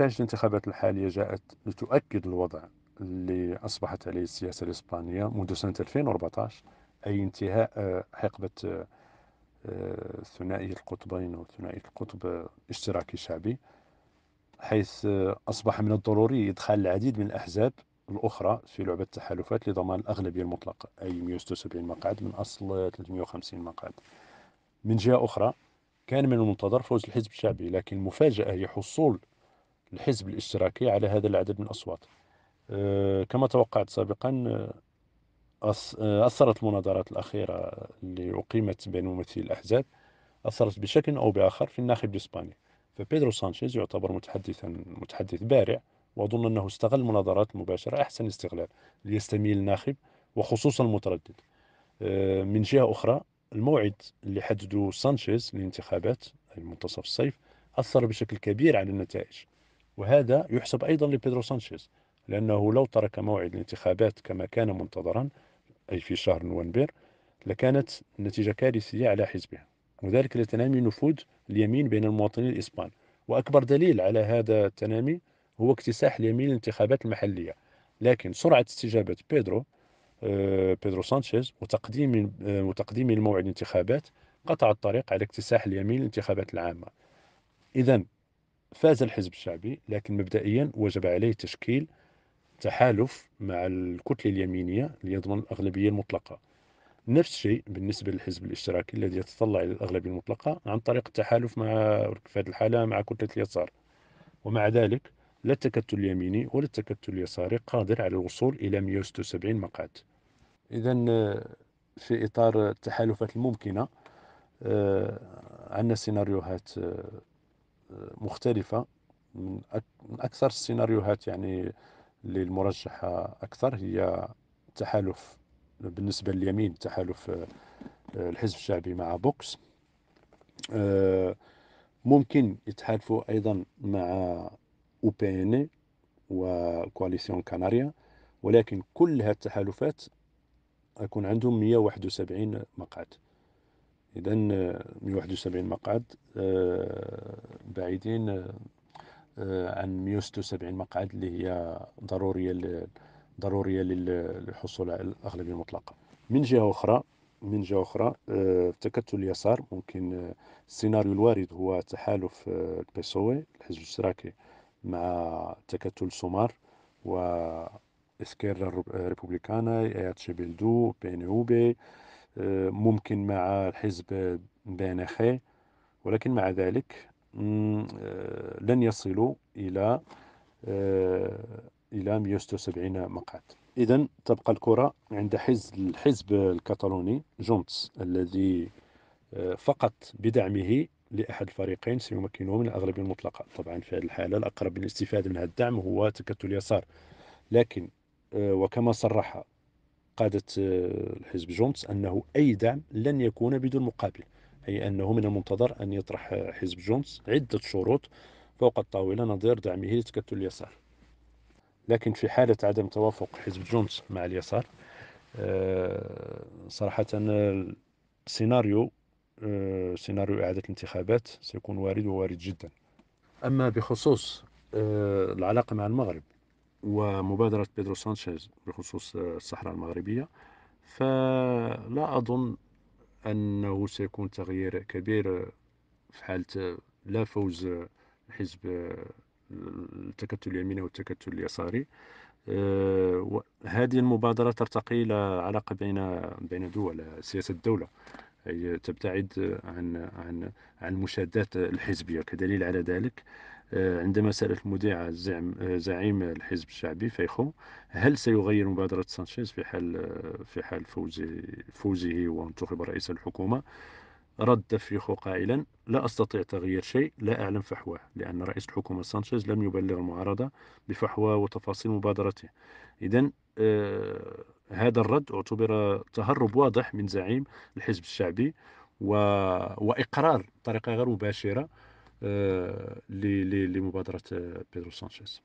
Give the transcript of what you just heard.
نتائج الانتخابات الحالية جاءت لتؤكد الوضع اللي أصبحت عليه السياسة الإسبانية منذ سنة 2014 أي انتهاء آه، حقبة آه، آه، ثنائي القطبين أو ثنائي القطب اشتراكي شعبي حيث أصبح من الضروري إدخال العديد من الأحزاب الأخرى في لعبة التحالفات لضمان الأغلبية المطلقة أي 176 مقعد من أصل 350 مقعد من جهة أخرى كان من المنتظر فوز الحزب الشعبي لكن المفاجأة هي حصول الحزب الاشتراكي على هذا العدد من الأصوات أه، كما توقعت سابقا أه، أه، أثرت المناظرات الأخيرة اللي أقيمت بين ممثلي الأحزاب أثرت بشكل أو بآخر في الناخب الإسباني فبيدرو سانشيز يعتبر متحدثا متحدث بارع وأظن أنه استغل المناظرات المباشرة أحسن استغلال ليستميل الناخب وخصوصا المتردد من جهة أخرى الموعد اللي حدده سانشيز للانتخابات منتصف الصيف أثر بشكل كبير على النتائج وهذا يحسب أيضا لبيدرو سانشيز لأنه لو ترك موعد الانتخابات كما كان منتظرا أي في شهر نوفمبر لكانت النتيجة كارثية على حزبه وذلك لتنامي نفوذ اليمين بين المواطنين الإسبان وأكبر دليل على هذا التنامي هو اكتساح اليمين الانتخابات المحلية لكن سرعة استجابة بيدرو آه، بيدرو سانشيز وتقديم آه، وتقديم الموعد الانتخابات قطع الطريق على اكتساح اليمين الانتخابات العامة إذا فاز الحزب الشعبي لكن مبدئيا وجب عليه تشكيل تحالف مع الكتلة اليمينية ليضمن الأغلبية المطلقة نفس الشيء بالنسبة للحزب الاشتراكي الذي يتطلع إلى الأغلبية المطلقة عن طريق التحالف مع في هذه الحالة مع كتلة اليسار ومع ذلك لا التكتل اليميني ولا التكتل اليساري قادر على الوصول إلى 176 مقعد إذا في إطار التحالفات الممكنة آه، عندنا سيناريوهات آه، مختلفة من أكثر السيناريوهات يعني اللي المرجحة أكثر هي تحالف بالنسبة لليمين تحالف آه، الحزب الشعبي مع بوكس آه، ممكن يتحالفوا أيضا مع او بي وكواليسيون كاناريا ولكن كل هذه التحالفات أكون عندهم 171 مقعد إذا آه، 171 مقعد آه، بعيدين آه، عن 176 مقعد اللي هي ضرورية ضرورية للحصول على الأغلبية المطلقة من جهة أخرى من جهة أخرى التكتل اليسار ممكن السيناريو الوارد هو تحالف البيسوي الحزب الاشتراكي مع تكتل سومار و إسكيرا ريبوبليكانا اي اتش بي بي ممكن مع الحزب بانخي ولكن مع ذلك آه، لن يصلوا إلى آه، إلى 176 مقعد إذا تبقى الكرة عند حزب الحزب الكتالوني جونتس الذي آه، فقط بدعمه لأحد الفريقين سيمكنه من الأغلبية المطلقة طبعا في هذه الحالة الأقرب للاستفادة من هذا الدعم هو تكتل اليسار لكن وكما صرح قادة آه، الحزب جونتس أنه أي دعم لن يكون بدون مقابل أي أنه من المنتظر أن يطرح آه، حزب جونتس عدة شروط فوق الطاولة نظير دعمه لتكتل اليسار لكن في حالة عدم توافق حزب جونتس مع اليسار آه، صراحة سيناريو سيناريو إعادة الانتخابات سيكون وارد ووارد جدا أما بخصوص العلاقة مع المغرب ومبادرة بيدرو سانشيز بخصوص آه، الصحراء المغربية فلا أظن أنه سيكون تغيير كبير في حالة آه، لا فوز آه، حزب التكتل اليميني والتكتل اليساري هذه المبادرة ترتقي إلى علاقة بين بين دول سياسة الدولة هي تبتعد عن عن عن المشادات الحزبية كدليل على ذلك عندما سألت المذيعة زعيم الحزب الشعبي فيخو هل سيغير مبادرة سانشيز في حال في حال فوز فوزه وانتخب رئيس الحكومة رد فيخو قائلا لا أستطيع تغيير شيء لا أعلم فحواه لأن رئيس الحكومة سانشيز لم يبلغ المعارضة بفحوى وتفاصيل مبادرته إذا آه، هذا الرد اعتبر تهرب واضح من زعيم الحزب الشعبي و... وإقرار بطريقة غير مباشرة آه، لمبادره آه، بيدرو سانشيز